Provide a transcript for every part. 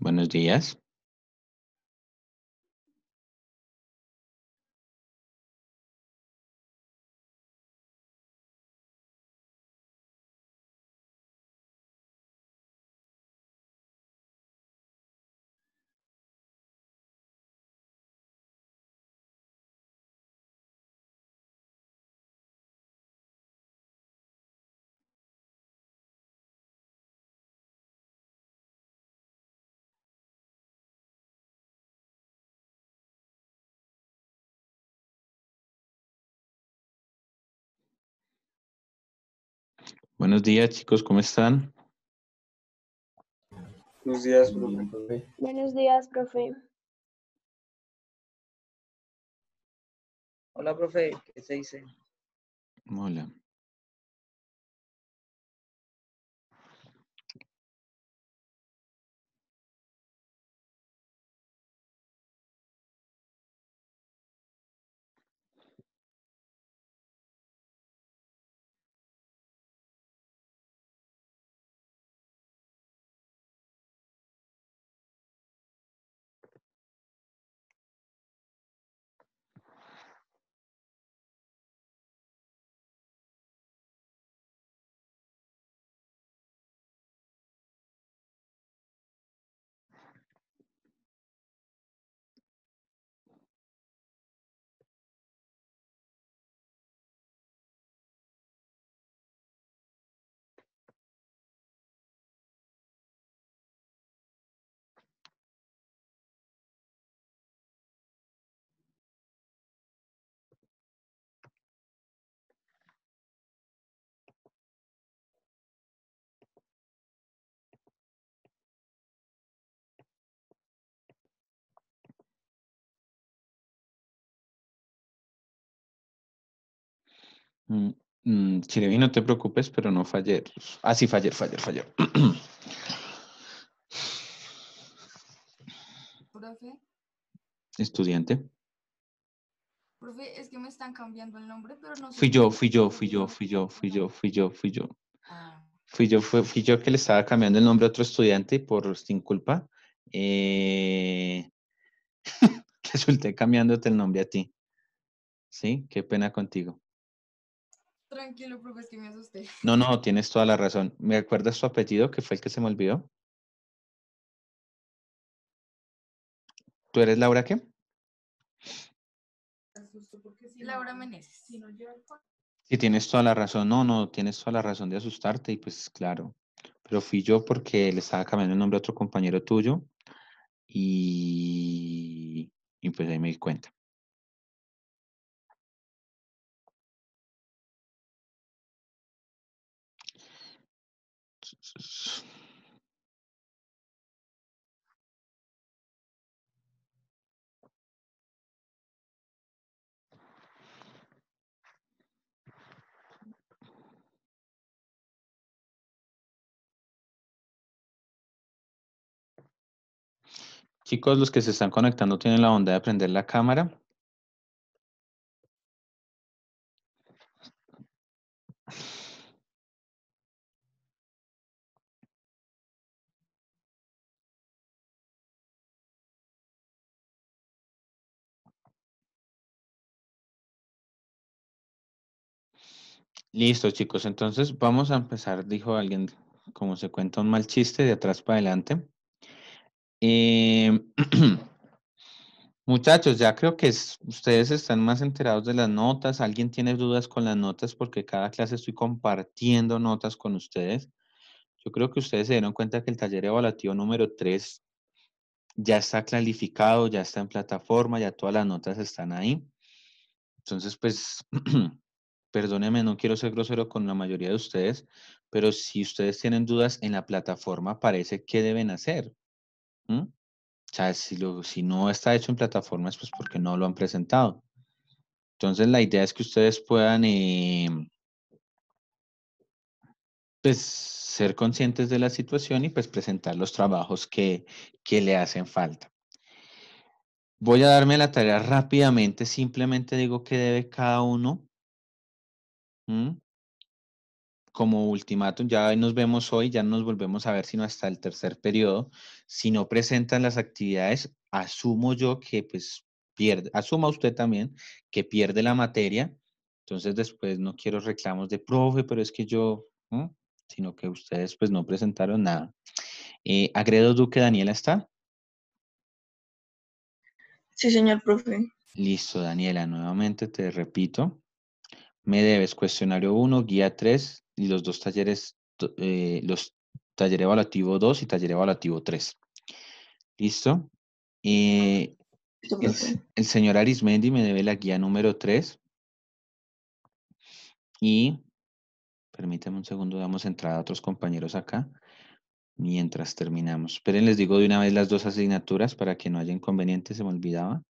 Buenos días. Buenos días, chicos, ¿cómo están? Buenos días, profe. Buenos días, profe. Hola, profe, ¿qué se dice? Hola. Mm, Chirevi, mm, no te preocupes, pero no fallé. Pues, ah, sí, fallé, fallé, fallé. Profe. Estudiante. Profe, es que me están cambiando el nombre, pero no sé. Fui yo, fui yo, fui yo, fui yo, fui yo, ah. fui yo, fui yo. Fui yo, fui, yo que le estaba cambiando el nombre a otro estudiante por sin culpa. Eh, resulté cambiándote el nombre a ti. ¿Sí? Qué pena contigo. Tranquilo, profe, es que me asusté. No, no, tienes toda la razón. ¿Me acuerdas su apellido, que fue el que se me olvidó? ¿Tú eres Laura qué? Laura Meneses. Sí, tienes toda la razón. No, no, tienes toda la razón de asustarte y pues claro. Pero fui yo porque le estaba cambiando el nombre a otro compañero tuyo y, y pues ahí me di cuenta. Chicos, los que se están conectando tienen la bondad de prender la cámara Listo, chicos. Entonces vamos a empezar, dijo alguien, como se cuenta un mal chiste de atrás para adelante. Eh, muchachos, ya creo que ustedes están más enterados de las notas. ¿Alguien tiene dudas con las notas? Porque cada clase estoy compartiendo notas con ustedes. Yo creo que ustedes se dieron cuenta que el taller evaluativo número 3 ya está calificado, ya está en plataforma, ya todas las notas están ahí. Entonces, pues perdóneme, no quiero ser grosero con la mayoría de ustedes, pero si ustedes tienen dudas en la plataforma, parece que deben hacer. O sea, si, no está hecho en plataformas, pues porque no lo han presentado. Entonces, la idea es que ustedes puedan eh, pues, ser conscientes de la situación y pues presentar los trabajos que, que le hacen falta. Voy a darme la tarea rápidamente, simplemente digo que debe cada uno como ultimátum, ya nos vemos hoy, ya nos volvemos a ver sino hasta el tercer periodo. Si no presentan las actividades, asumo yo que pues pierde, asuma usted también que pierde la materia. Entonces después no quiero reclamos de profe, pero es que yo, sino que ustedes pues no presentaron nada. Eh, Agredo Duque, Daniela está. Sí, señor profe. Listo, Daniela, nuevamente te repito. Me debes cuestionario 1, guía 3 y los dos talleres, eh, los taller evaluativo 2 y taller evaluativo 3. ¿Listo? Eh, el, señor Arismendi me debe la guía número 3. Y permítame un segundo, damos entrada a otros compañeros acá mientras terminamos. Pero les digo de una vez las dos asignaturas para que no haya inconvenientes, se me olvidaba.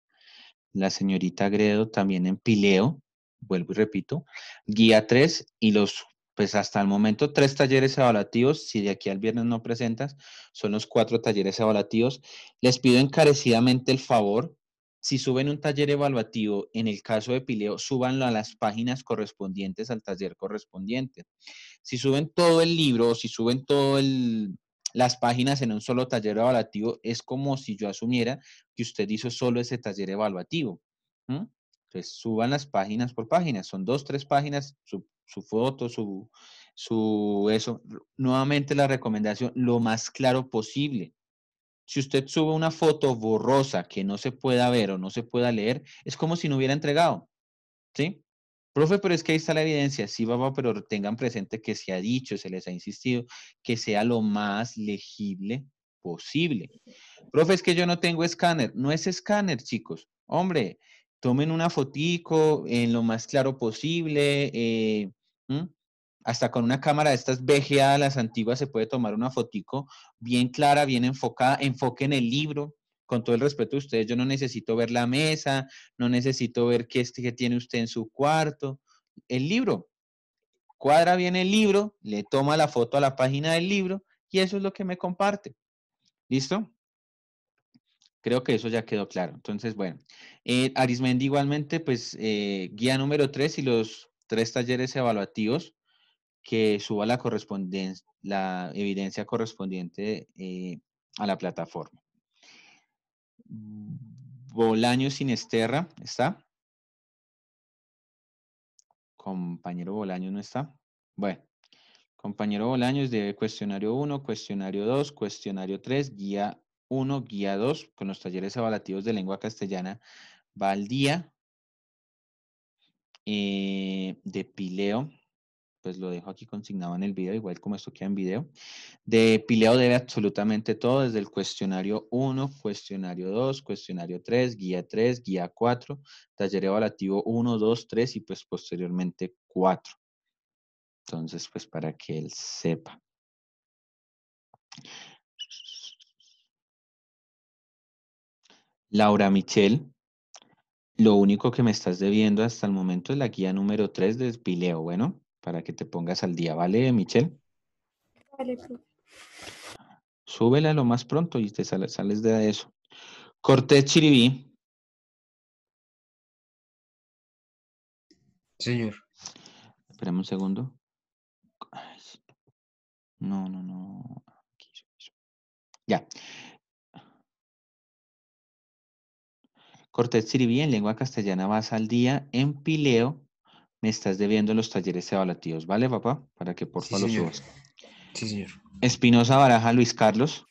La señorita Gredo también en Pileo vuelvo y repito, guía 3 y los, pues hasta el momento, tres talleres evaluativos, si de aquí al viernes no presentas, son los cuatro talleres evaluativos. Les pido encarecidamente el favor, si suben un taller evaluativo, en el caso de Pileo, súbanlo a las páginas correspondientes al taller correspondiente. Si suben todo el libro o si suben todo el, las páginas en un solo taller evaluativo, es como si yo asumiera que usted hizo solo ese taller evaluativo. Entonces, suban las páginas por páginas. Son dos, tres páginas, su, foto, su, su eso. Nuevamente la recomendación, lo más claro posible. Si usted sube una foto borrosa que no se pueda ver o no se pueda leer, es como si no hubiera entregado. ¿Sí? Profe, pero es que ahí está la evidencia. Sí, papá, pero tengan presente que se ha dicho, se les ha insistido, que sea lo más legible posible. Profe, es que yo no tengo escáner. No es escáner, chicos. Hombre, tomen una fotico en lo más claro posible, eh, hasta con una cámara de estas VGA, las antiguas, se puede tomar una fotico bien clara, bien enfocada, enfoque en el libro, con todo el respeto de ustedes, yo no necesito ver la mesa, no necesito ver qué, este, que tiene usted en su cuarto, el libro. Cuadra bien el libro, le toma la foto a la página del libro y eso es lo que me comparte. ¿Listo? Creo que eso ya quedó claro. Entonces, bueno, eh, Arismendi igualmente, pues eh, guía número 3 y los tres talleres evaluativos que suba la, correspondencia, la evidencia correspondiente eh, a la plataforma. Bolaños Sinesterra, ¿está? Compañero Bolaños no está. Bueno, compañero Bolaños debe cuestionario 1, cuestionario 2, cuestionario 3, guía 1, guía 2, con los talleres evaluativos de lengua castellana, va al día eh, de pileo, pues lo dejo aquí consignado en el video, igual como esto queda en video. De Pileo debe absolutamente todo, desde el cuestionario 1, cuestionario 2, cuestionario 3, guía 3, guía 4, taller evaluativo 1, 2, 3 y pues posteriormente 4. Entonces, pues para que él sepa. Laura Michelle, lo único que me estás debiendo hasta el momento es la guía número 3 de Spileo, bueno, para que te pongas al día, ¿vale, Michelle? Vale, sí. Pues. Súbela lo más pronto y te sales, de eso. Cortés Chiribí. Señor. Espérame un segundo. no, no, no. Ya. Cortés Siribí en lengua castellana vas al día en Pileo. Me estás debiendo los talleres evaluativos, ¿vale, papá? Para que por favor los subas. Sí, señor. Espinosa Baraja, Luis Carlos.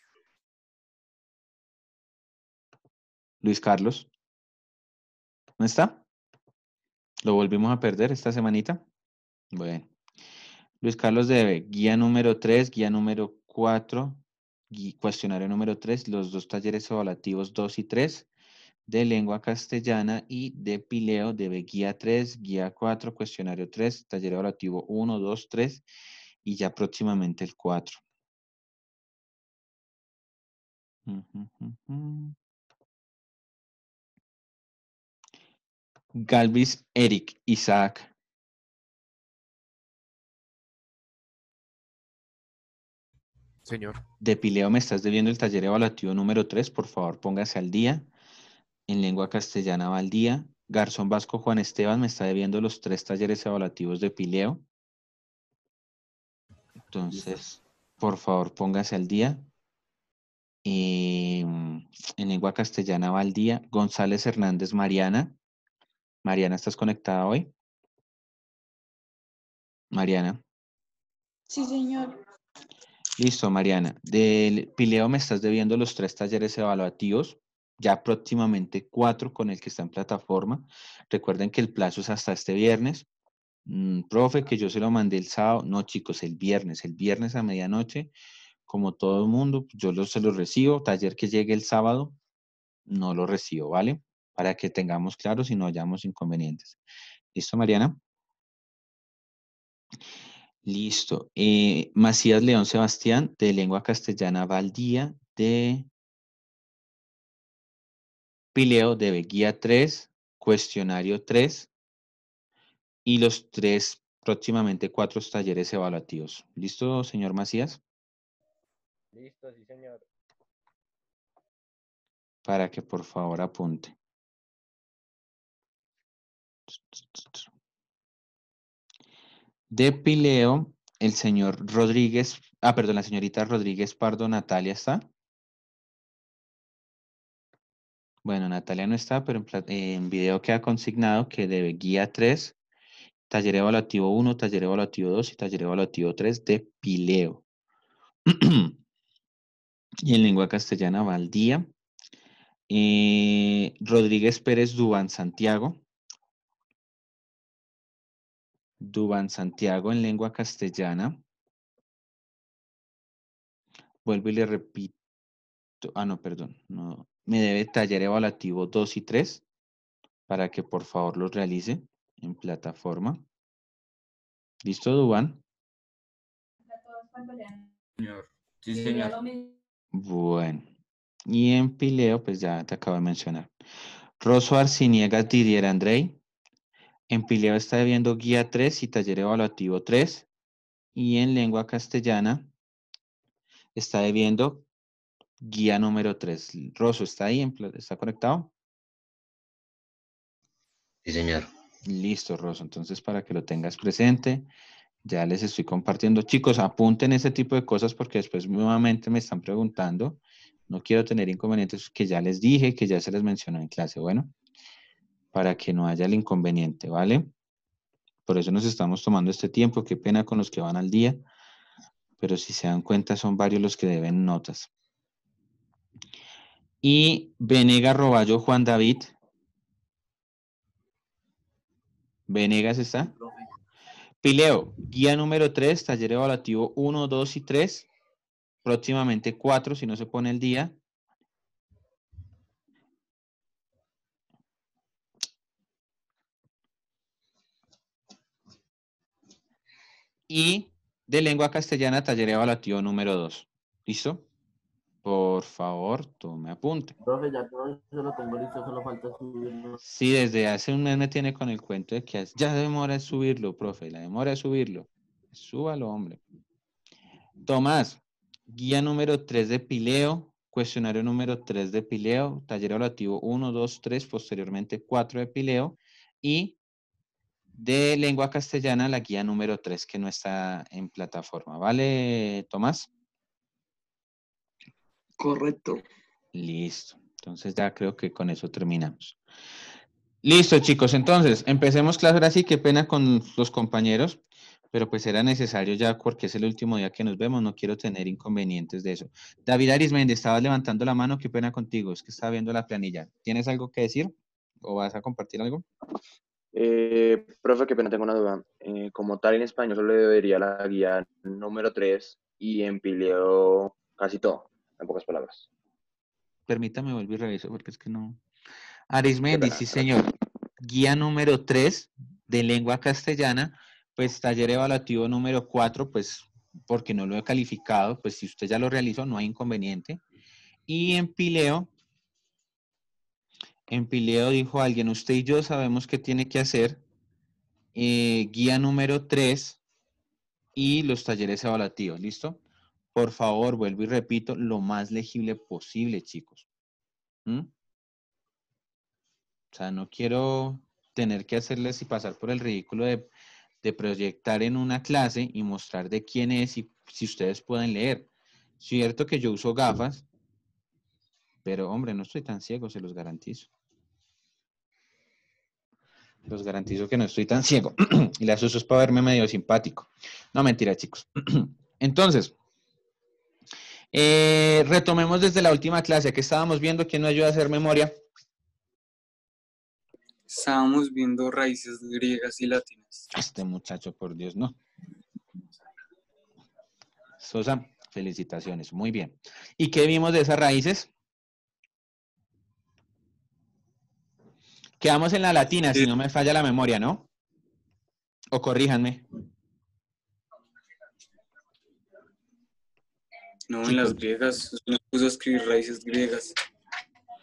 Luis Carlos. ¿No está? ¿Lo volvimos a perder esta semanita? Bueno. Luis Carlos debe guía número 3, guía número 4, cuestionario número 3, los dos talleres evaluativos 2 y 3 de lengua castellana y de Pileo debe guía 3, guía 4, cuestionario 3, taller evaluativo 1, 2, 3 y ya próximamente el 4. Galvis, Eric, Isaac. Señor. De Pileo me estás debiendo el taller evaluativo número 3, por favor póngase al día en lengua castellana Valdía. Garzón Vasco Juan Esteban me está debiendo los tres talleres evaluativos de Pileo. Entonces, por favor, póngase al día. Em, en lengua castellana Valdía, González Hernández Mariana. Mariana, ¿estás conectada hoy? Mariana. Sí, señor. Listo, Mariana. Del Pileo me estás debiendo los tres talleres evaluativos ya próximamente cuatro con el que está en plataforma. Recuerden que el plazo es hasta este viernes. Mm, profe, que yo se lo mandé el sábado. No, chicos, el viernes, el viernes a medianoche, como todo el mundo, yo lo, se lo recibo. Taller que llegue el sábado, no lo recibo, ¿vale? Para que tengamos claro si no hayamos inconvenientes. ¿Listo, Mariana? Listo. Eh, Macías León Sebastián, de lengua castellana Valdía, de Pileo debe guía 3, cuestionario 3 y los tres, próximamente cuatro talleres evaluativos. ¿Listo, señor Macías? Listo, sí, señor. Para que por favor apunte. De Pileo, el señor Rodríguez, ah, perdón, la señorita Rodríguez Pardo Natalia está. Bueno, Natalia no está, pero en, video queda consignado que de guía 3, taller evaluativo 1, taller evaluativo 2 y taller evaluativo 3 de Pileo. y en lengua castellana, Valdía. Eh, Rodríguez Pérez Dubán Santiago. Dubán Santiago en lengua castellana. Vuelvo y le repito. Ah, no, perdón. No, me debe taller evaluativo 2 y 3 para que por favor los realice en plataforma. ¿Listo, Dubán? Señor. Sí, señor. Bueno. Y en Pileo, pues ya te acabo de mencionar. Rosso Arciniegas Didier Andrei. En Pileo está debiendo guía 3 y taller evaluativo 3. Y en lengua castellana está debiendo guía número 3. Rosso, ¿está ahí? ¿Está conectado? Sí, señor. Listo, Rosso. Entonces, para que lo tengas presente, ya les estoy compartiendo. Chicos, apunten ese tipo de cosas porque después nuevamente me están preguntando. No quiero tener inconvenientes que ya les dije, que ya se les mencionó en clase. Bueno, para que no haya el inconveniente, ¿vale? Por eso nos estamos tomando este tiempo. Qué pena con los que van al día. Pero si se dan cuenta, son varios los que deben notas. Y Venegas Roballo Juan David. Venegas está. Pileo, guía número 3, taller evaluativo 1, 2 y 3. Próximamente 4, si no se pone el día. Y de lengua castellana, taller evaluativo número 2. ¿Listo? Por favor, me apunte. Profe, ya todo lo tengo listo, solo falta subirlo. Sí, desde hace un mes me tiene con el cuento de que ya demora es subirlo, profe, la demora es subirlo. Súbalo, hombre. Tomás, guía número 3 de Pileo, cuestionario número 3 de Pileo, taller relativo 1, 2, 3, posteriormente 4 de Pileo y de lengua castellana la guía número 3 que no está en plataforma. ¿Vale, Tomás? Correcto. Listo. Entonces ya creo que con eso terminamos. Listo, chicos. Entonces, empecemos clase ahora sí. Qué pena con los compañeros, pero pues era necesario ya porque es el último día que nos vemos. No quiero tener inconvenientes de eso. David Arismendi, estabas levantando la mano. Qué pena contigo. Es que estaba viendo la planilla. ¿Tienes algo que decir o vas a compartir algo? Eh, profe, qué pena, tengo una duda. Eh, como tal, en español solo debería la guía número 3 y empileo casi todo en pocas palabras. Permítame volver y reviso porque es que no. Arismendi, sí señor. Guía número 3 de lengua castellana, pues taller evaluativo número 4, pues porque no lo he calificado, pues si usted ya lo realizó no hay inconveniente. Y en Pileo, en Pileo dijo alguien, usted y yo sabemos qué tiene que hacer, eh, guía número 3 y los talleres evaluativos, ¿listo? Por favor, vuelvo y repito, lo más legible posible, chicos. O sea, no quiero tener que hacerles y pasar por el ridículo de, proyectar en una clase y mostrar de quién es y si ustedes pueden leer. Cierto que yo uso gafas, pero hombre, no estoy tan ciego, se los garantizo. los garantizo que no estoy tan ciego. y las uso es para verme medio simpático. No, mentira, chicos. Entonces, eh, retomemos desde la última clase que estábamos viendo. ¿Quién nos ayuda a hacer memoria? Estábamos viendo raíces griegas y latinas. Este muchacho, por Dios, no. Sosa, felicitaciones. Muy bien. ¿Y qué vimos de esas raíces? Quedamos en la latina, si no me falla la memoria, ¿no? O corríjanme. No, en las griegas. No puse a escribir raíces griegas.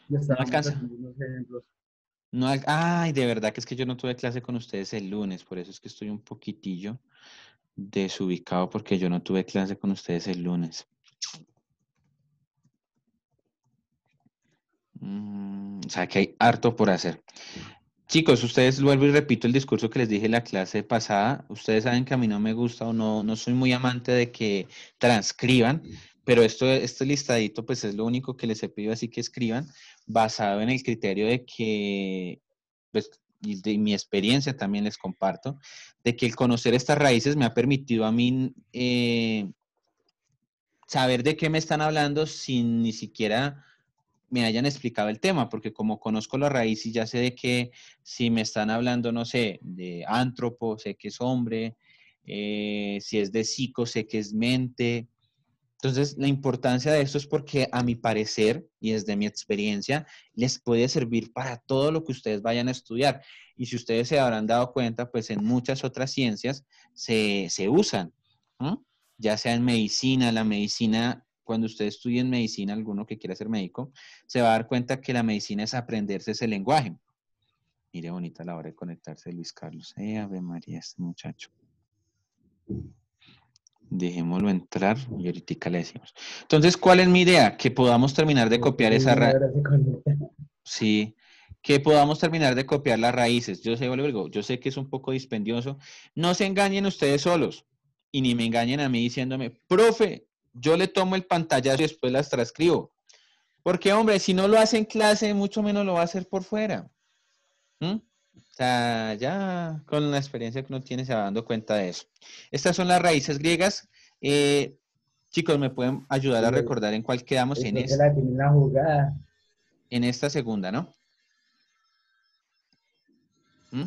No alcanza. No, ay, de verdad que es que yo no tuve clase con ustedes el lunes, por eso es que estoy un poquitillo desubicado porque yo no tuve clase con ustedes el lunes. Mm, o sea que hay harto por hacer. Chicos, ustedes, vuelvo y repito el discurso que les dije la clase pasada. Ustedes saben que a mí no me gusta o no, no soy muy amante de que transcriban, pero esto, este listadito pues es lo único que les he pedido así que escriban basado en el criterio de que, pues, y de mi experiencia también les comparto, de que el conocer estas raíces me ha permitido a mí eh, saber de qué me están hablando sin ni siquiera me hayan explicado el tema, porque como conozco las raíces, ya sé de qué, si me están hablando, no sé, de antropo, sé que es hombre, eh, si es de psico, sé que es mente, entonces, la importancia de esto es porque a mi parecer y desde mi experiencia, les puede servir para todo lo que ustedes vayan a estudiar. Y si ustedes se habrán dado cuenta, pues en muchas otras ciencias se, usan, ya sea en medicina, la medicina cuando usted estudie en medicina, alguno que quiera ser médico, se va a dar cuenta que la medicina es aprenderse ese lenguaje. Mire, bonita la hora de conectarse, Luis Carlos. Eh, Ave María, este muchacho. Dejémoslo entrar y ahorita le decimos. Entonces, ¿cuál es mi idea? Que podamos terminar de copiar esa raíz. Sí, que podamos terminar de copiar las raíces. Yo sé, yo sé que es un poco dispendioso. No se engañen ustedes solos y ni me engañen a mí diciéndome, profe, yo le tomo el pantallazo y después las transcribo. Porque, hombre, si no lo hace en clase, mucho menos lo va a hacer por fuera. ¿Mm? O ya con la experiencia que uno tiene se va dando cuenta de eso. Estas son las raíces griegas. Eh, chicos, ¿me pueden ayudar a recordar en cuál quedamos en esta? En esta segunda, ¿no? ¿Mm?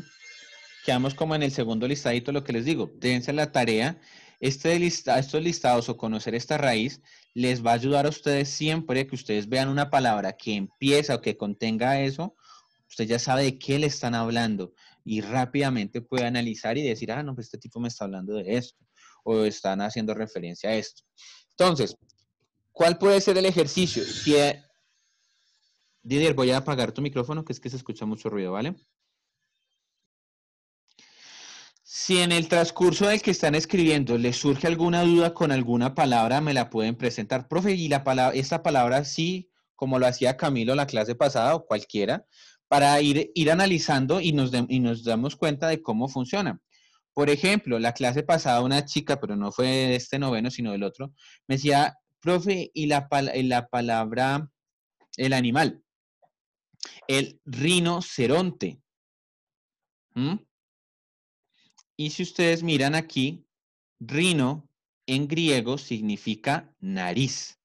Quedamos como en el segundo listadito, lo que les digo. Dense la tarea. Este estos listados o conocer esta raíz les va a ayudar a ustedes siempre que ustedes vean una palabra que empieza o que contenga eso, usted ya sabe de qué le están hablando y rápidamente puede analizar y decir, ah, no, pues este tipo me está hablando de esto o están haciendo referencia a esto. Entonces, ¿cuál puede ser el ejercicio? Eh, Didier, voy a apagar tu micrófono, que es que se escucha mucho ruido, ¿vale? Si en el transcurso del que están escribiendo les surge alguna duda con alguna palabra, me la pueden presentar. Profe, y la esta palabra sí, como lo hacía Camilo la clase pasada o cualquiera, para ir, ir analizando y nos, nos damos cuenta de cómo funciona. Por ejemplo, la clase pasada una chica, pero no fue de este noveno, sino del otro, me decía, profe, y la, palabra, el animal, el rinoceronte. ¿Mm? Y si ustedes miran aquí, rino en griego significa nariz.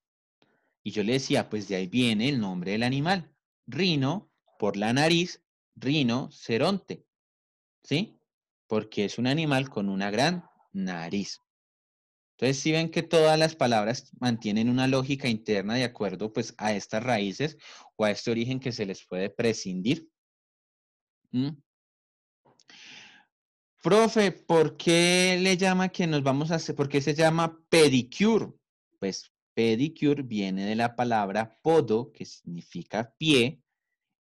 Y yo le decía, pues de ahí viene el nombre del animal. Rino por la nariz rinoceronte, ¿sí? Porque es un animal con una gran nariz. Entonces, si ven que todas las palabras mantienen una lógica interna de acuerdo pues, a estas raíces o a este origen que se les puede prescindir. Profe, ¿por qué le llama que nos vamos a hacer? ¿Por qué se llama pedicure? Pues pedicure viene de la palabra podo, que significa pie,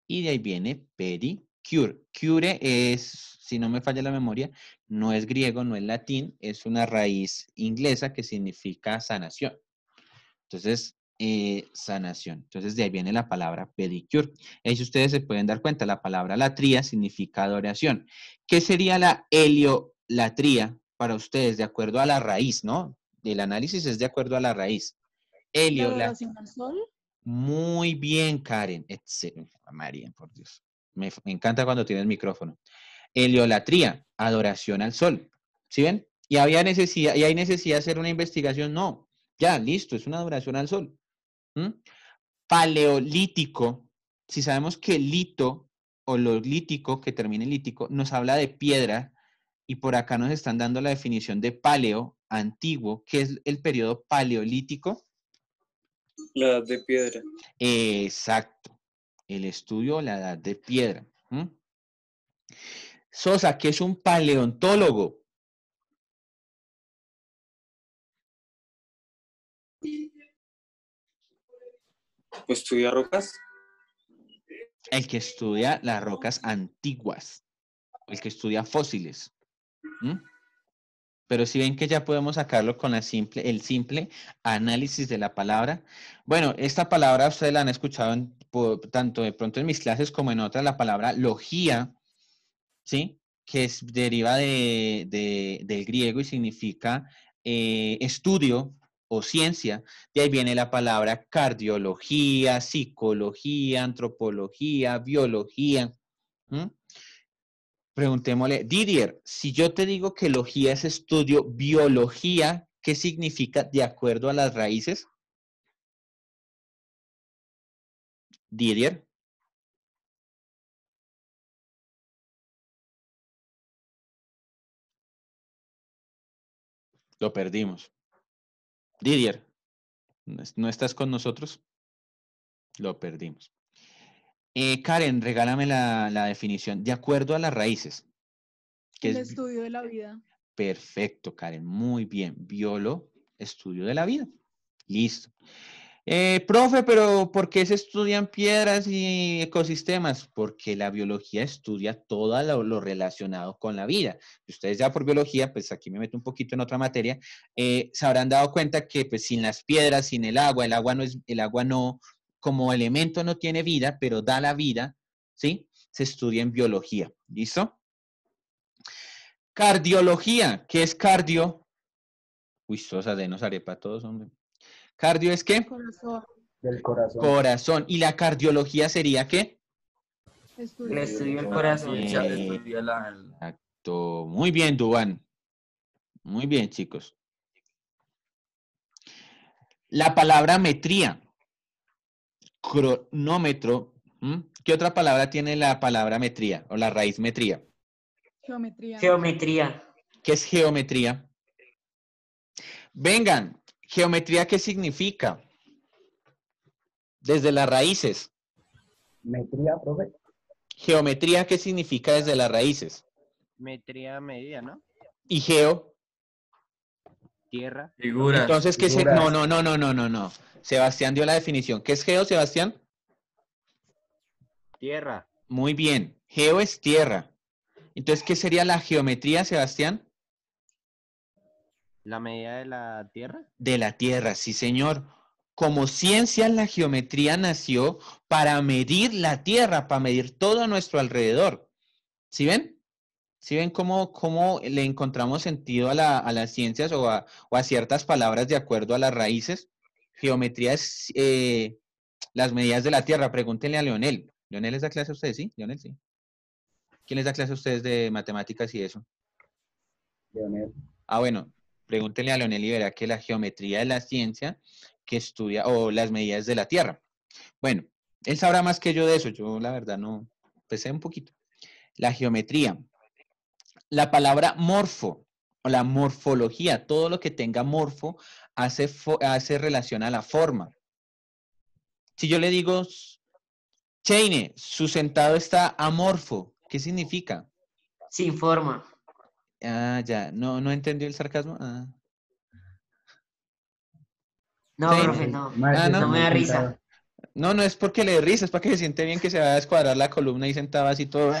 y de ahí viene pedicure. Cure es, si no me falla la memoria, no es griego, no es latín, es una raíz inglesa que significa sanación. Entonces, eh, sanación. Entonces, de ahí viene la palabra pedicure. Ahí ustedes se pueden dar cuenta, la palabra latría significa adoración. ¿Qué sería la heliolatría para ustedes de acuerdo a la raíz, no? El análisis es de acuerdo a la raíz. helio Heliolatría. Muy bien, Karen. María, por Dios. Me, encanta cuando tienes micrófono. Heliolatría, adoración al sol. ¿Sí ven? Y había necesidad, y hay necesidad de hacer una investigación. No, ya, listo, es una adoración al sol. Paleolítico, si sabemos que lito o lo lítico, que termina en lítico, nos habla de piedra, y por acá nos están dando la definición de paleo antiguo, que es el periodo paleolítico, la edad de piedra. Exacto. El estudio la edad de piedra. Sosa, que es un paleontólogo? estudia rocas. El que estudia las rocas antiguas. El que estudia fósiles. Pero si ven que ya podemos sacarlo con el simple análisis de la palabra. Bueno, esta palabra ustedes la han escuchado tanto de pronto en mis clases como en otras, la palabra logía, ¿sí? Que es, deriva de, del griego y significa eh, estudio o ciencia. De ahí viene la palabra cardiología, psicología, antropología, biología. Preguntémosle, Didier, si yo te digo que logía es estudio, biología, ¿qué significa de acuerdo a las raíces? Didier. Lo perdimos. Didier, ¿no estás con nosotros? Lo perdimos. Eh, Karen, regálame la, definición. De acuerdo a las raíces. el estudio de la vida. Perfecto, Karen. Muy bien. Biolo, estudio de la vida. Listo. Eh, profe, pero ¿por qué se estudian piedras y ecosistemas? Porque la biología estudia todo lo, relacionado con la vida. Ustedes ya por biología, pues aquí me meto un poquito en otra materia, eh, se habrán dado cuenta que pues, sin las piedras, sin el agua, el agua no es, el agua no, como elemento no tiene vida, pero da la vida, ¿sí? Se estudia en biología, ¿listo? Cardiología, ¿qué es cardio? Uy, nos haré para todos, hombre. Cardio es qué? Corazón. Del corazón. Corazón. ¿Y la cardiología sería qué? Estudio. estudio el corazón. Exacto. Muy bien, Dubán. Muy bien, chicos. La palabra metría cronómetro. ¿Qué otra palabra tiene la palabra metría o la raíz metría? Geometría. Geometría. ¿Qué es geometría? Vengan, geometría, ¿qué significa? Desde las raíces. Metría, profe. Geometría, ¿qué significa desde las raíces? Metría, medida, ¿no? Y geo, tierra. Entonces, ¿qué No, no, no, no, no, no, no. Sebastián dio la definición. ¿Qué es geo, Sebastián? Tierra. Muy bien. Geo es tierra. Entonces, ¿qué sería la geometría, Sebastián? ¿La medida de la Tierra? De la Tierra, sí, señor. Como ciencia, la geometría nació para medir la Tierra, para medir todo a nuestro alrededor. ¿Sí ven? si ven cómo, cómo le encontramos sentido a, las ciencias o a, ciertas palabras de acuerdo a las raíces? Geometría es eh, las medidas de la Tierra. Pregúntenle a Leonel. ¿Leonel les da clase a ustedes? ¿Sí? Leonel, sí. ¿Quién les da clase a ustedes de matemáticas y eso? Leonel. Ah, bueno. Pregúntenle a Leonel y verá que la geometría es la ciencia que estudia, o las medidas de la Tierra. Bueno, él sabrá más que yo de eso. Yo, la verdad, no. pese un poquito. La geometría la palabra morfo o la morfología, todo lo que tenga morfo hace, hace relación a la forma. Si yo le digo, Cheine, su sentado está amorfo, ¿qué significa? Sin forma. Ah, ya, no, no entendió el sarcasmo. Ah. No, ah, no. no. me da risa. No, no es porque le dé risa, es para que se siente bien que se va a descuadrar la columna y sentaba así todo.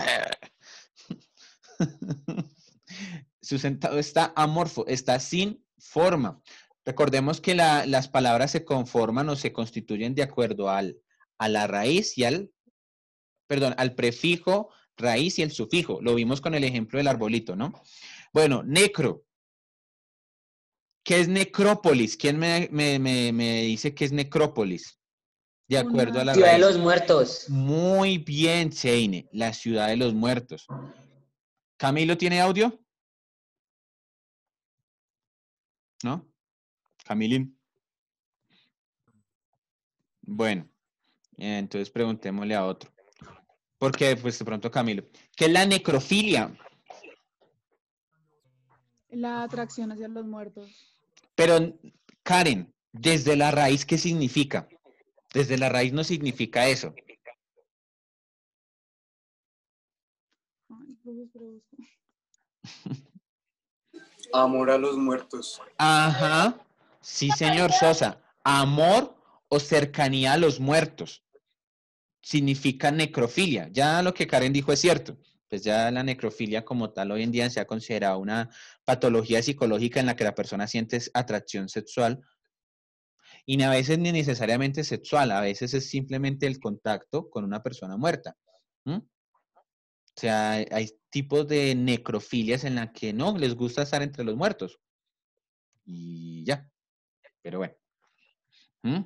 Su sentado está amorfo, está sin forma. Recordemos que las palabras se conforman o se constituyen de acuerdo al, a la raíz y al, perdón, al prefijo, raíz y el sufijo. Lo vimos con el ejemplo del arbolito, ¿no? Bueno, necro. ¿Qué es necrópolis? ¿Quién me, dice qué es necrópolis? De acuerdo a la ciudad de los muertos. Muy bien, Seine, la ciudad de los muertos. Camilo tiene audio. ¿No? Camilín. Bueno, entonces preguntémosle a otro. Porque, pues de pronto, Camilo. ¿Qué es la necrofilia? La atracción hacia los muertos. Pero, Karen, desde la raíz, ¿qué significa? Desde la raíz no significa eso. Amor a los muertos. Ajá. Sí, señor Sosa. Amor o cercanía a los muertos. Significa necrofilia. Ya lo que Karen dijo es cierto. Pues ya la necrofilia como tal hoy en día se ha considerado una patología psicológica en la que la persona siente atracción sexual. Y a veces ni necesariamente sexual, a veces es simplemente el contacto con una persona muerta. O sea, hay tipos de necrofilias en las que no les gusta estar entre los muertos. Y ya. Pero bueno. ¿Mm?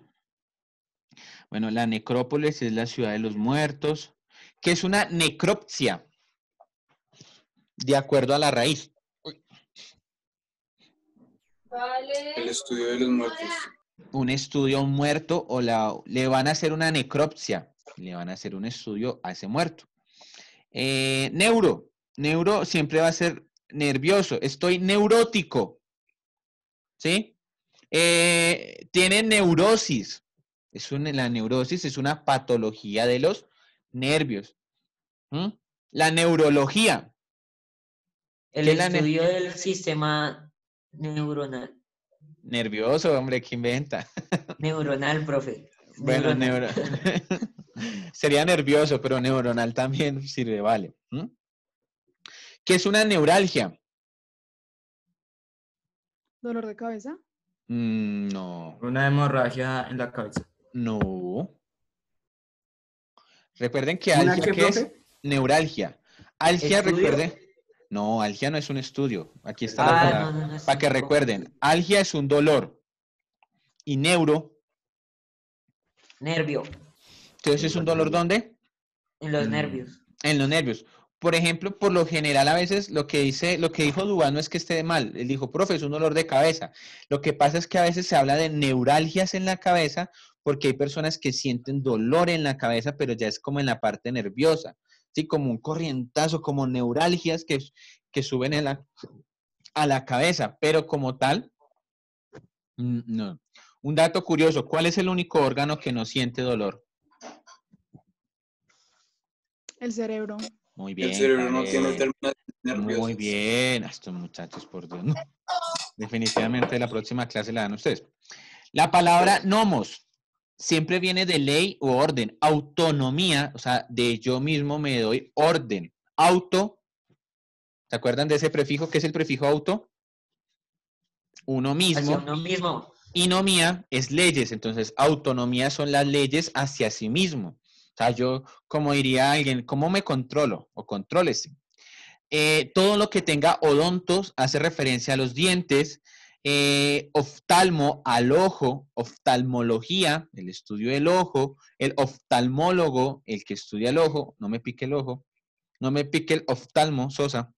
Bueno, la necrópolis es la ciudad de los muertos, que es una necropsia, de acuerdo a la raíz. El estudio de los muertos. Un estudio a un muerto o la, le van a hacer una necropsia, le van a hacer un estudio a ese muerto. Eh, neuro, neuro siempre va a ser nervioso, estoy neurótico, ¿sí? Eh, tiene neurosis, es una, la neurosis es una patología de los nervios. La neurología. El estudio del sistema neuronal. Nervioso, hombre, que inventa. Neuronal, profe. Bueno, neuronal. Sería nervioso, pero neuronal también sirve, vale. ¿Qué es una neuralgia? ¿Dolor de cabeza? Mm, no. Una hemorragia en la cabeza. No. Recuerden que algia es neuralgia. Algia, recuerden. No, algia no es un estudio. Aquí está la ah, para que recuerden. Algia es un dolor. Y neuro. Nervio. Entonces es un dolor dónde? En los mm. nervios. En los nervios. Por ejemplo, por lo general a veces lo que dice, lo que dijo Dubán no es que esté mal. Él dijo, profe, es un dolor de cabeza. Lo que pasa es que a veces se habla de neuralgias en la cabeza porque hay personas que sienten dolor en la cabeza, pero ya es como en la parte nerviosa, ¿sí? Como un corrientazo, como neuralgias que, que suben a la cabeza, pero como tal, mm, no. Un dato curioso, ¿cuál es el único órgano que no siente dolor? El cerebro. Muy bien. El cerebro no tiene términos nerviosos. Muy bien, estos muchachos, por Dios. Definitivamente la próxima clase la dan ustedes. La palabra nomos siempre viene de ley o orden. Autonomía, o sea, de yo mismo me doy orden. Auto, ¿se acuerdan de ese prefijo? ¿Qué es el prefijo auto? Uno mismo. uno mismo. Y nomía es leyes, entonces autonomía son las leyes hacia sí mismo sea, yo, como diría alguien, ¿cómo me controlo? O controles? Eh, todo lo que tenga odontos hace referencia a los dientes, eh, oftalmo al ojo, oftalmología, el estudio del ojo, el oftalmólogo, el que estudia el ojo, no me pique el ojo, no me pique el oftalmo, Sosa.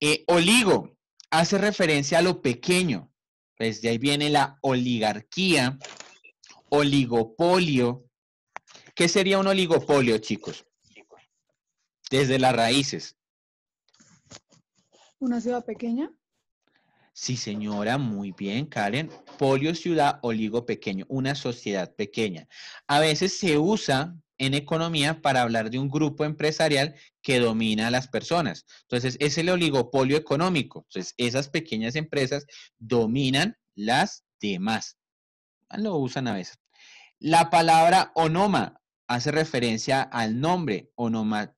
Eh, oligo, hace referencia a lo pequeño, pues de ahí viene la oligarquía, oligopolio, ¿Qué sería un oligopolio, chicos? Desde las raíces. ¿Una ciudad pequeña? Sí, señora, muy bien, Karen. Polio, ciudad, oligo pequeño, una sociedad pequeña. A veces se usa en economía para hablar de un grupo empresarial que domina a las personas. Entonces, es el oligopolio económico. Entonces, esas pequeñas empresas dominan las demás. Ah, lo usan a veces. La palabra onoma hace referencia al nombre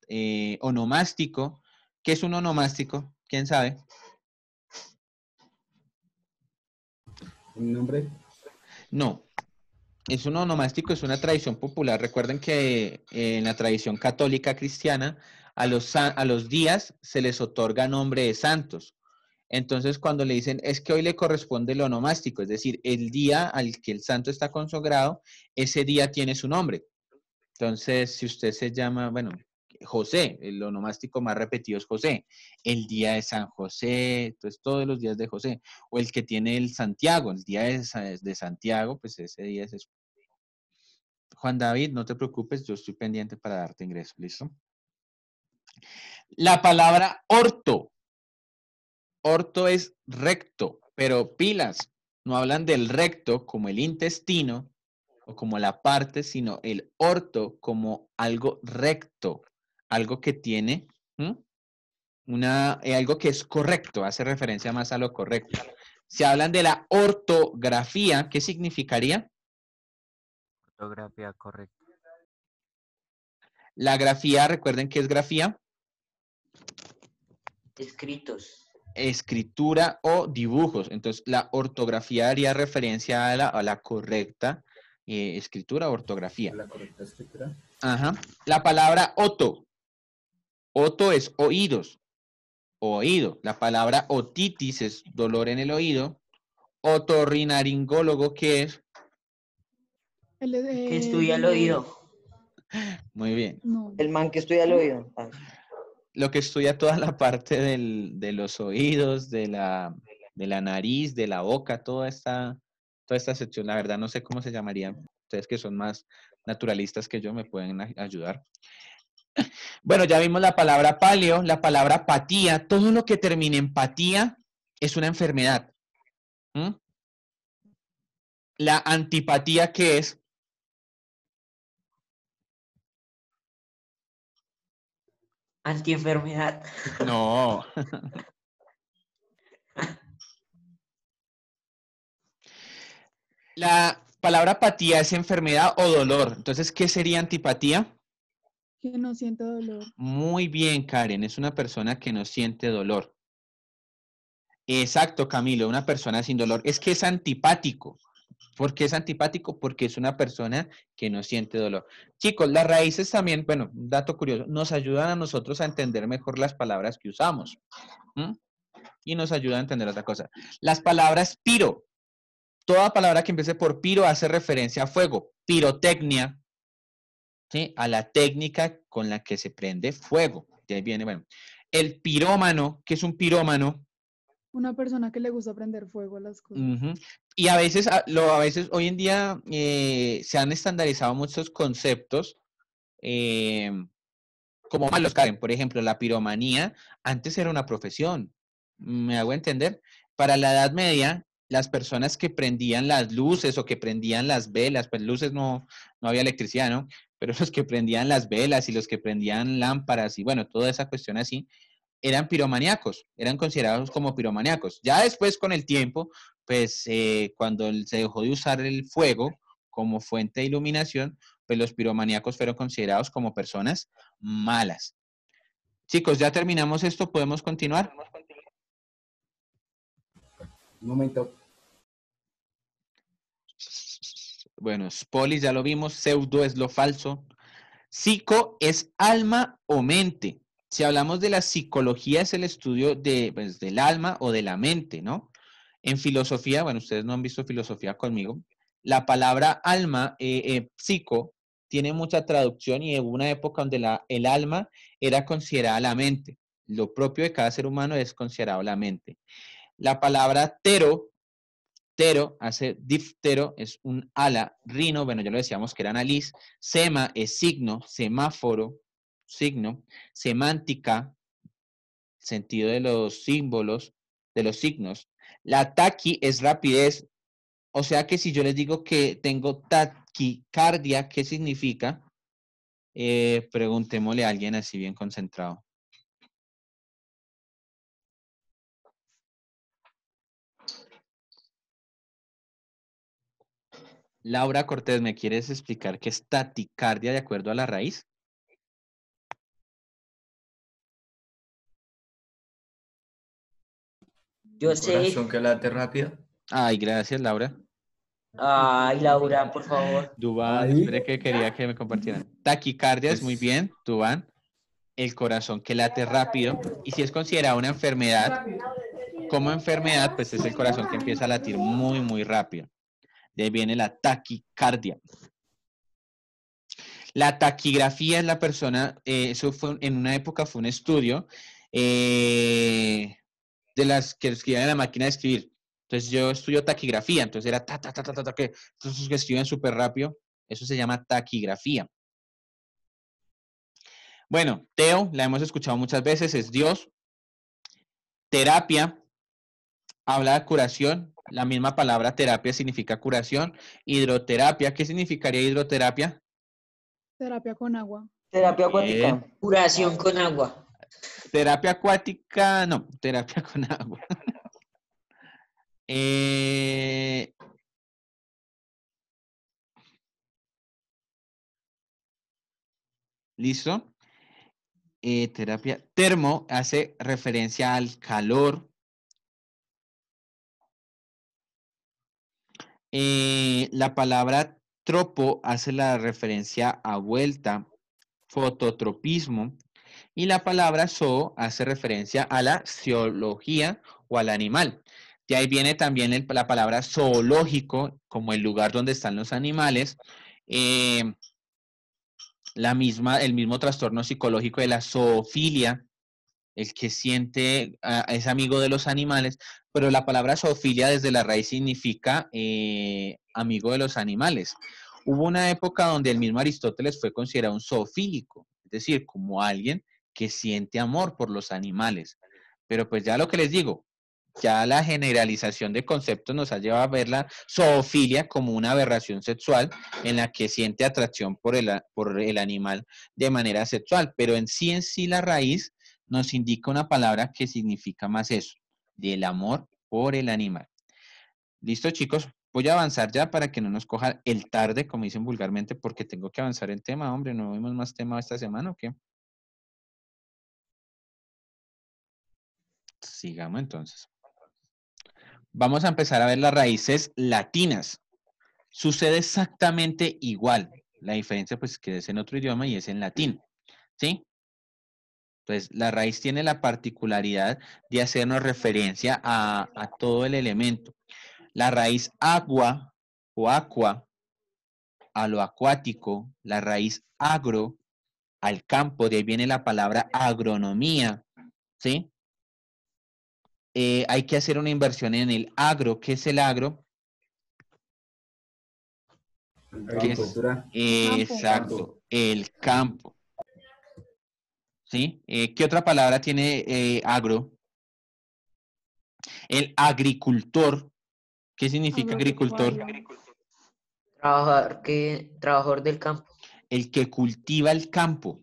eh, onomástico. ¿Qué es un onomástico? ¿Quién sabe? ¿Un nombre? No. Es un onomástico, es una tradición popular. Recuerden que eh, en la tradición católica cristiana a los, a los días se les otorga nombre de santos. Entonces, cuando le dicen, es que hoy le corresponde el onomástico, es decir, el día al que el santo está consagrado, ese día tiene su nombre. Entonces, si usted se llama, bueno, José, el onomástico más repetido es José, el día de San José, entonces todos los días de José, o el que tiene el Santiago, el día de, Santiago, pues ese día es... Juan David, no te preocupes, yo estoy pendiente para darte ingreso, ¿listo? La palabra orto. Orto es recto, pero pilas, no hablan del recto como el intestino, como la parte, sino el orto como algo recto, algo que tiene eh, algo que es correcto, hace referencia más a lo correcto. Si hablan de la ortografía, ¿qué significaría? Ortografía correcta. La grafía, recuerden que es grafía. Escritos. Escritura o dibujos. Entonces, la ortografía haría referencia a la correcta eh, escritura, ortografía. La Ajá. La palabra oto. Oto es oídos. Oído. La palabra otitis es dolor en el oído. Otorrinaringólogo, ¿qué es? Eh, que estudia el oído. Muy bien. El man que estudia el oído. Ah. Lo que estudia toda la parte del, de los oídos, de la, de la nariz, de la boca, toda esta esta sección, la verdad no sé cómo se llamaría. Ustedes que son más naturalistas que yo me pueden ayudar. Bueno, ya vimos la palabra paleo, la palabra apatía. Todo lo que termine en patía es una enfermedad. La antipatía, ¿qué es? Antienfermedad. No. La palabra apatía es enfermedad o dolor. Entonces, ¿qué sería antipatía? Que no siente dolor. Muy bien, Karen. Es una persona que no siente dolor. Exacto, Camilo. Una persona sin dolor. Es que es antipático. ¿Por qué es antipático? Porque es una persona que no siente dolor. Chicos, las raíces también, bueno, dato curioso, nos ayudan a nosotros a entender mejor las palabras que usamos. Y nos ayuda a entender otra cosa. Las palabras piro, Toda palabra que empiece por piro hace referencia a fuego. Pirotecnia, a la técnica con la que se prende fuego. De ahí viene, bueno. El pirómano, que es un pirómano, una persona que le gusta prender fuego a las cosas. Y a veces, lo, a veces hoy en día eh, se han estandarizado muchos conceptos, em, como malos caen. por ejemplo, la piromanía antes era una profesión, me hago entender. Para la Edad Media las personas que prendían las luces o que prendían las velas, pues luces no, no había electricidad, ¿no? Pero los que prendían las velas y los que prendían lámparas y bueno, toda esa cuestión así, eran piromaníacos, eran considerados como piromaníacos. Ya después con el tiempo, pues eh, cuando se dejó de usar el fuego como fuente de iluminación, pues los piromaníacos fueron considerados como personas malas. Chicos, ya terminamos esto, podemos continuar. Un momento. Bueno, polis ya lo vimos, pseudo es lo falso. Psico es alma o mente. Si hablamos de la psicología, es el estudio de, pues, del alma o de la mente, ¿no? En filosofía, bueno, ustedes no han visto filosofía conmigo, la palabra alma, eh, eh, psico, tiene mucha traducción y en una época donde el alma era considerada la mente. Lo propio de cada ser humano es considerado la mente. La palabra tero Diptero hace diftero, es un ala. Rino, bueno, ya lo decíamos que era analiz. Sema es signo, semáforo, signo. Semántica, sentido de los símbolos, de los signos. La taqui es rapidez. O sea que si yo les digo que tengo taquicardia, ¿qué significa? Eh, preguntémosle a alguien así bien concentrado. Laura Cortés, ¿me quieres explicar qué es taticardia de acuerdo a la raíz? Yo sé. Corazón que late rápido. Ay, gracias, Laura. Ay, Laura, por favor. Dubán, espere que quería que me compartieran. Taquicardia es muy bien, Dubán. El corazón que late rápido. Y si es considerada una enfermedad, como enfermedad, pues es el corazón que empieza a latir muy, muy rápido. De ahí viene la taquicardia. La taquigrafía es la persona, eh, eso fue en una época fue un estudio eh, de las que escribían en la máquina de escribir. Entonces yo estudio taquigrafía, entonces era ta, ta, ta, ta, ta, que, entonces que escriben súper rápido, eso se llama taquigrafía. Bueno, Teo, la hemos escuchado muchas veces, es Dios. Terapia, habla de curación, la misma palabra terapia significa curación. Hidroterapia, ¿qué significaría hidroterapia? Terapia con agua. Terapia acuática. Curación con agua. Terapia acuática, no, terapia con agua. Eh, ¿Listo? Eh, terapia termo hace referencia al calor. Eh, la palabra tropo hace la referencia a vuelta, fototropismo, y la palabra zoo hace referencia a la zoología o al animal. De ahí viene también la palabra zoológico, como el lugar donde están los animales. Eh, la misma, el mismo trastorno psicológico de la zoofilia, el que siente es amigo de los animales, pero la palabra zoofilia desde la raíz significa eh, amigo de los animales. Hubo una época donde el mismo Aristóteles fue considerado un zoofílico, es decir, como alguien que siente amor por los animales. Pero pues ya lo que les digo, ya la generalización de conceptos nos ha llevado a ver la zoofilia como una aberración sexual en la que siente atracción por el, por el animal de manera sexual, pero en sí en sí la raíz nos indica una palabra que significa más eso, del amor por el animal. Listo, chicos, voy a avanzar ya para que no nos coja el tarde, como dicen vulgarmente, porque tengo que avanzar el tema, hombre, ¿no vimos más tema esta semana o qué? Sigamos entonces. Vamos a empezar a ver las raíces latinas. Sucede exactamente igual. La diferencia pues que es en otro idioma y es en latín. ¿Sí? Entonces, la raíz tiene la particularidad de hacernos referencia a, todo el elemento. La raíz agua o aqua a lo acuático, la raíz agro al campo, de ahí viene la palabra agronomía, ¿sí? Eh, hay que hacer una inversión en el agro. ¿Qué es el agro? exacto, el campo. ¿sí? Eh, ¿Qué otra palabra tiene eh, agro? El agricultor. ¿Qué significa agricultor? trabajador del campo. El que cultiva el campo.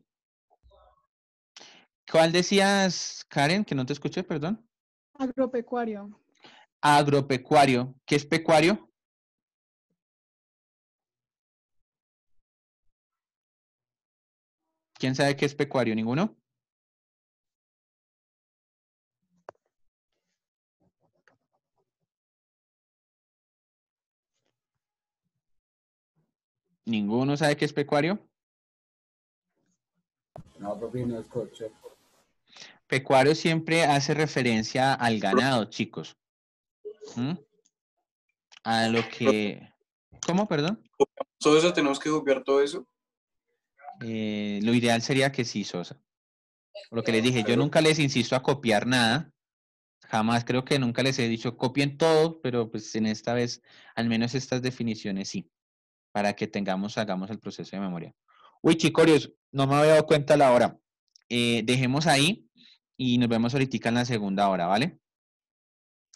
¿Cuál decías, Karen, que no te escuché, perdón? Agropecuario. Agropecuario. ¿Qué es pecuario? ¿Quién sabe qué es pecuario? ¿Ninguno? ¿Ninguno sabe qué es pecuario? No, no escucho. Pecuario siempre hace referencia al ganado, chicos. ¿Mm? A lo que... ¿Cómo, perdón? Todo eso, tenemos que copiar todo eso. Eh, lo ideal sería que sí, Sosa. Lo que les dije, yo nunca les insisto a copiar nada. Jamás creo que nunca les he dicho copien todo, pero pues en esta vez, al menos estas definiciones sí, para que tengamos, hagamos el proceso de memoria. Uy, chicos, no me había dado cuenta la hora. Eh, dejemos ahí y nos vemos ahorita en la segunda hora, ¿vale?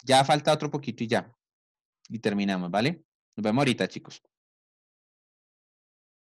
Ya falta otro poquito y ya. Y terminamos, ¿vale? Nos vemos ahorita, chicos.